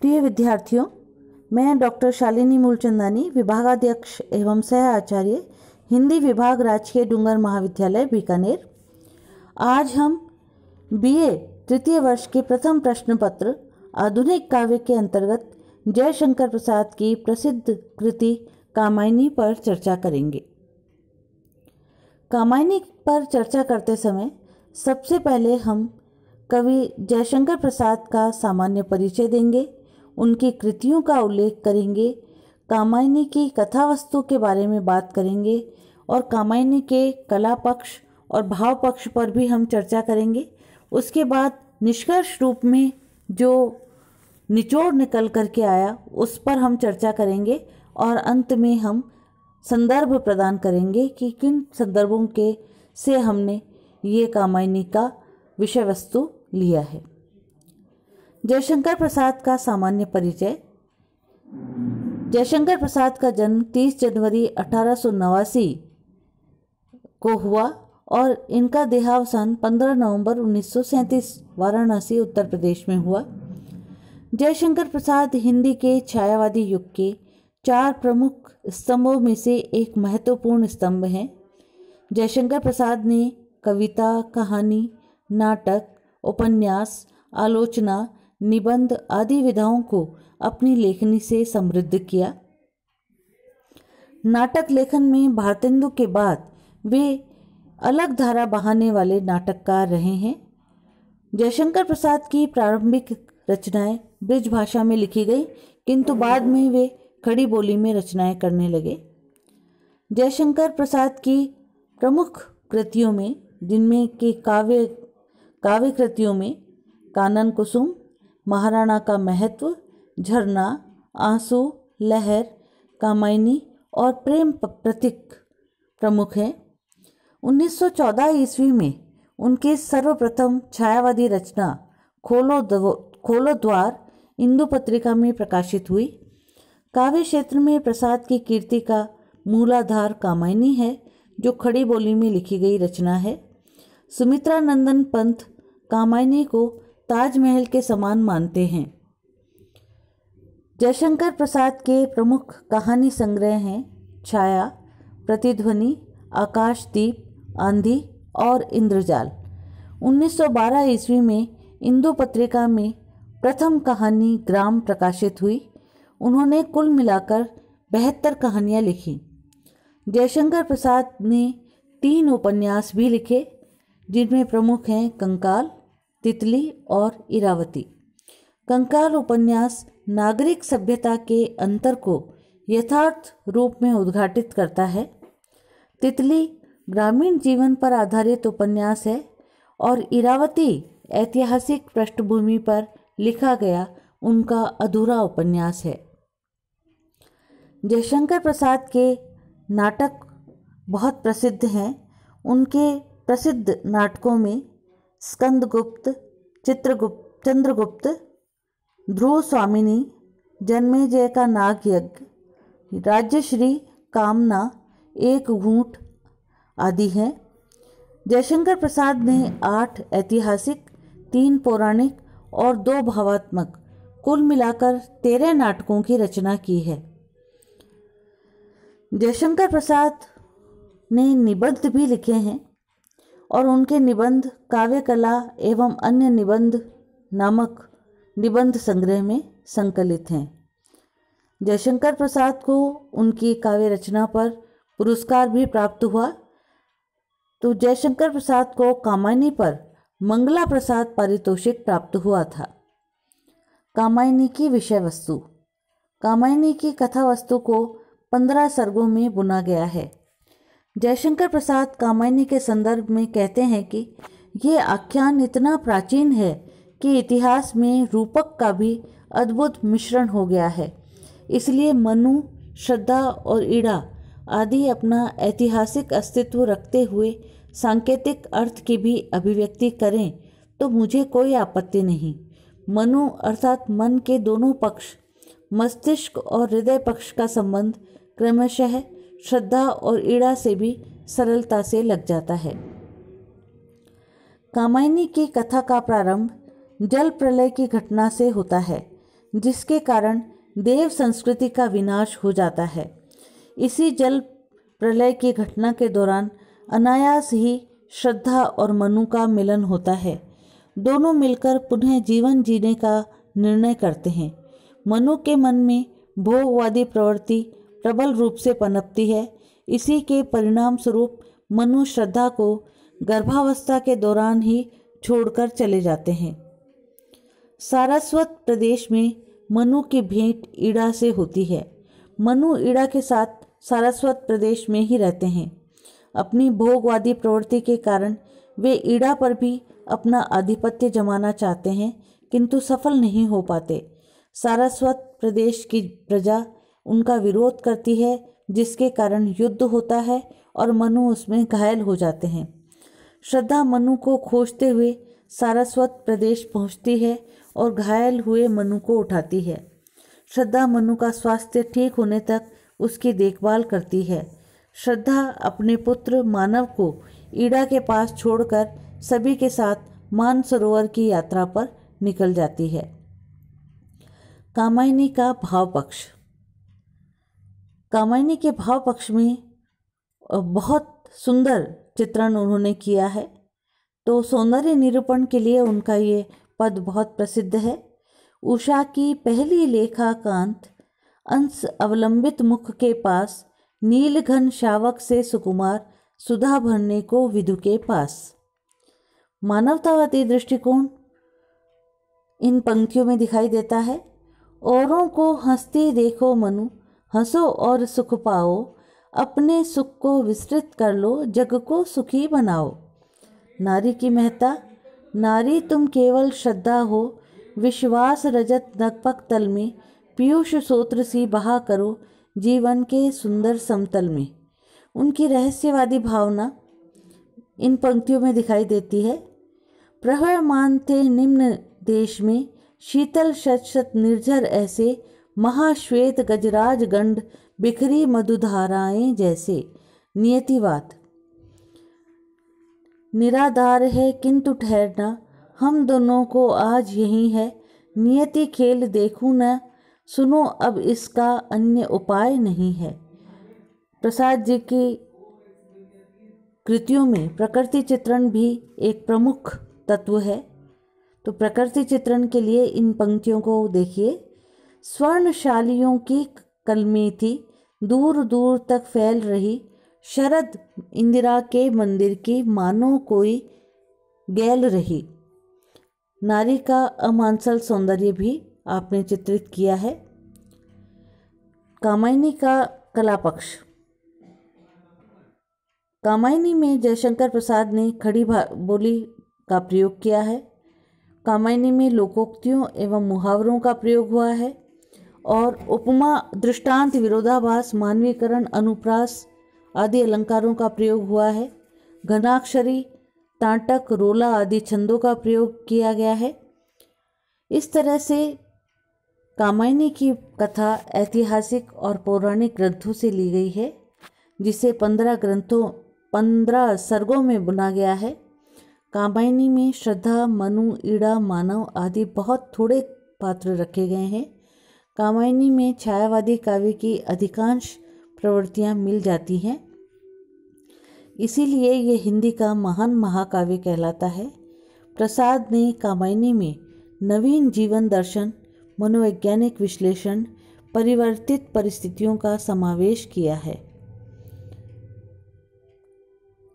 प्रिय विद्यार्थियों मैं डॉक्टर शालिनी मूलचंदानी विभागाध्यक्ष एवं सह आचार्य हिंदी विभाग राजकीय डूंगर महाविद्यालय बीकानेर आज हम बीए तृतीय वर्ष के प्रथम प्रश्न पत्र आधुनिक काव्य के अंतर्गत जयशंकर प्रसाद की प्रसिद्ध कृति कामायनी पर चर्चा करेंगे कामायनी पर चर्चा करते समय सबसे पहले हम कवि जयशंकर प्रसाद का सामान्य परिचय देंगे उनकी कृतियों का उल्लेख करेंगे कामायनी की कथा वस्तु के बारे में बात करेंगे और कामायनी के कला पक्ष और भाव पक्ष पर भी हम चर्चा करेंगे उसके बाद निष्कर्ष रूप में जो निचोड़ निकल करके आया उस पर हम चर्चा करेंगे और अंत में हम संदर्भ प्रदान करेंगे कि किन संदर्भों के से हमने ये कामायनी का विषय वस्तु लिया है जयशंकर प्रसाद का सामान्य परिचय जयशंकर प्रसाद का जन्म 30 जनवरी अठारह को हुआ और इनका देहावसान 15 नवंबर 1937 वाराणसी उत्तर प्रदेश में हुआ जयशंकर प्रसाद हिंदी के छायावादी युग के चार प्रमुख स्तंभों में से एक महत्वपूर्ण स्तंभ हैं जयशंकर प्रसाद ने कविता कहानी नाटक उपन्यास आलोचना निबंध आदि विधाओं को अपनी लेखनी से समृद्ध किया नाटक लेखन में भारतेंदु के बाद वे अलग धारा बहाने वाले नाटककार रहे हैं जयशंकर प्रसाद की प्रारंभिक रचनाएं ब्रिज भाषा में लिखी गई किंतु बाद में वे खड़ी बोली में रचनाएं करने लगे जयशंकर प्रसाद की प्रमुख कृतियों में जिनमें के काव्य काव्य कृतियों में कानन कुसुम महाराणा का महत्व झरना आंसू लहर कामायनी और प्रेम प्रतीक प्रमुख हैं 1914 ईस्वी में उनके सर्वप्रथम छायावादी रचना खोलो दव, खोलो द्वार इंदू पत्रिका में प्रकाशित हुई काव्य क्षेत्र में प्रसाद की कीर्ति का मूलाधार कामायनी है जो खड़ी बोली में लिखी गई रचना है सुमित्रा नंदन पंत कामायनी को ताजमहल के समान मानते हैं जयशंकर प्रसाद के प्रमुख कहानी संग्रह हैं छाया प्रतिध्वनि आकाशदीप आंधी और इंद्रजाल 1912 ईस्वी में इंदु पत्रिका में प्रथम कहानी ग्राम प्रकाशित हुई उन्होंने कुल मिलाकर बहत्तर कहानियाँ लिखीं जयशंकर प्रसाद ने तीन उपन्यास भी लिखे जिनमें प्रमुख हैं कंकाल तितली और इरावती कंकाल उपन्यास नागरिक सभ्यता के अंतर को यथार्थ रूप में उद्घाटित करता है तितली ग्रामीण जीवन पर आधारित उपन्यास है और इरावती ऐतिहासिक पृष्ठभूमि पर लिखा गया उनका अधूरा उपन्यास है जयशंकर प्रसाद के नाटक बहुत प्रसिद्ध हैं उनके प्रसिद्ध नाटकों में स्कंदगुप्त चित्रगुप्त चंद्रगुप्त ध्रुव स्वामिनी जन्मे जय का नाग यज्ञ राज्यश्री कामना एक घूट आदि हैं जयशंकर प्रसाद ने आठ ऐतिहासिक तीन पौराणिक और दो भावात्मक कुल मिलाकर तेरह नाटकों की रचना की है जयशंकर प्रसाद ने निबद्ध भी लिखे हैं और उनके निबंध काव्य कला एवं अन्य निबंध नामक निबंध संग्रह में संकलित हैं जयशंकर प्रसाद को उनकी काव्य रचना पर पुरस्कार भी प्राप्त हुआ तो जयशंकर प्रसाद को कामायनी पर मंगला प्रसाद पारितोषिक प्राप्त हुआ था कामायनी की विषय वस्तु कामायनी की कथा वस्तु को पंद्रह सर्गों में बुना गया है जयशंकर प्रसाद कामायनी के संदर्भ में कहते हैं कि ये आख्यान इतना प्राचीन है कि इतिहास में रूपक का भी अद्भुत मिश्रण हो गया है इसलिए मनु श्रद्धा और ईड़ा आदि अपना ऐतिहासिक अस्तित्व रखते हुए सांकेतिक अर्थ की भी अभिव्यक्ति करें तो मुझे कोई आपत्ति नहीं मनु अर्थात मन के दोनों पक्ष मस्तिष्क और हृदय पक्ष का संबंध क्रमशः है श्रद्धा और ईड़ा से भी सरलता से लग जाता है कामायनी की कथा का प्रारंभ जल प्रलय की घटना से होता है जिसके कारण देव संस्कृति का विनाश हो जाता है इसी जल प्रलय की घटना के दौरान अनायास ही श्रद्धा और मनु का मिलन होता है दोनों मिलकर पुनः जीवन जीने का निर्णय करते हैं मनु के मन में भोगवादी प्रवृत्ति प्रबल रूप से पनपती है इसी के परिणाम स्वरूप मनु श्रद्धा को गर्भावस्था के दौरान ही छोड़कर चले जाते हैं सारस्वत प्रदेश में मनु की भेंट ईड़ा से होती है मनु ईड़ा के साथ सारस्वत प्रदेश में ही रहते हैं अपनी भोगवादी प्रवृत्ति के कारण वे ईड़ा पर भी अपना आधिपत्य जमाना चाहते हैं किंतु सफल नहीं हो पाते सारस्वत प्रदेश की प्रजा उनका विरोध करती है जिसके कारण युद्ध होता है और मनु उसमें घायल हो जाते हैं श्रद्धा मनु को खोजते हुए सारस्वत प्रदेश पहुंचती है और घायल हुए मनु को उठाती है श्रद्धा मनु का स्वास्थ्य ठीक होने तक उसकी देखभाल करती है श्रद्धा अपने पुत्र मानव को ईड़ा के पास छोड़कर सभी के साथ मानसरोवर की यात्रा पर निकल जाती है कामायनी का भाव पक्ष कामायनी के भाव पक्ष में बहुत सुंदर चित्रण उन्होंने किया है तो सौंदर्य निरूपण के लिए उनका ये पद बहुत प्रसिद्ध है उषा की पहली लेखा कांत अंश अवलंबित मुख के पास नीलघन शावक से सुकुमार सुधा भरने को विदु के पास मानवतावादी दृष्टिकोण इन पंक्तियों में दिखाई देता है औरों को हंसते देखो मनु हंसो और सुख पाओ अपने सुख को विस्तृत कर लो जग को सुखी बनाओ नारी की महता नारी तुम केवल श्रद्धा हो विश्वास रजत नकपक तल में पीयूष सूत्र सी बहा करो जीवन के सुंदर समतल में उनकी रहस्यवादी भावना इन पंक्तियों में दिखाई देती है प्रहर मानते निम्न देश में शीतल शत निर्झर ऐसे महाश्वेत गजराज गंड बिखरी मधुधाराएं जैसे नियतिवाद निराधार है किंतु ठहरना हम दोनों को आज यही है नियति खेल देखूँ न सुनो अब इसका अन्य उपाय नहीं है प्रसाद जी की कृतियों में प्रकृति चित्रण भी एक प्रमुख तत्व है तो प्रकृति चित्रण के लिए इन पंक्तियों को देखिए स्वर्णशालियों की कलमी थी दूर दूर तक फैल रही शरद इंदिरा के मंदिर की मानो कोई गैल रही नारी का अमांसल सौंदर्य भी आपने चित्रित किया है कामायनी का कला पक्ष कामायनी में जयशंकर प्रसाद ने खड़ी बोली का प्रयोग किया है कामायनी में लोकोक्तियों एवं मुहावरों का प्रयोग हुआ है और उपमा दृष्टांत विरोधाभास मानवीकरण अनुप्रास आदि अलंकारों का प्रयोग हुआ है घनाक्षरी तांटक रोला आदि छंदों का प्रयोग किया गया है इस तरह से कामायनी की कथा ऐतिहासिक और पौराणिक ग्रंथों से ली गई है जिसे पंद्रह ग्रंथों पंद्रह सर्गों में बुना गया है कामायनी में श्रद्धा मनु ईड़ा मानव आदि बहुत थोड़े पात्र रखे गए हैं कामायनी में छायावादी काव्य की अधिकांश प्रवृत्तियां मिल जाती हैं इसीलिए यह हिंदी का महान महाकाव्य कहलाता है प्रसाद ने कामायनी में नवीन जीवन दर्शन मनोवैज्ञानिक विश्लेषण परिवर्तित परिस्थितियों का समावेश किया है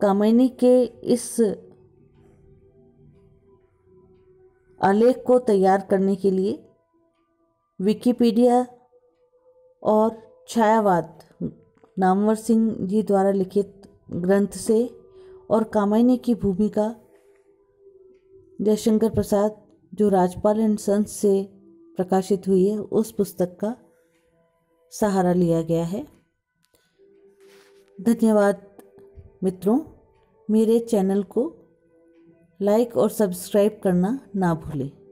कामायनी के इस आलेख को तैयार करने के लिए विकिपीडिया और छायावाद नामवर सिंह जी द्वारा लिखित ग्रंथ से और कामायनी की भूमिका जयशंकर प्रसाद जो राजपाल एंड संस से प्रकाशित हुई है उस पुस्तक का सहारा लिया गया है धन्यवाद मित्रों मेरे चैनल को लाइक और सब्सक्राइब करना ना भूलें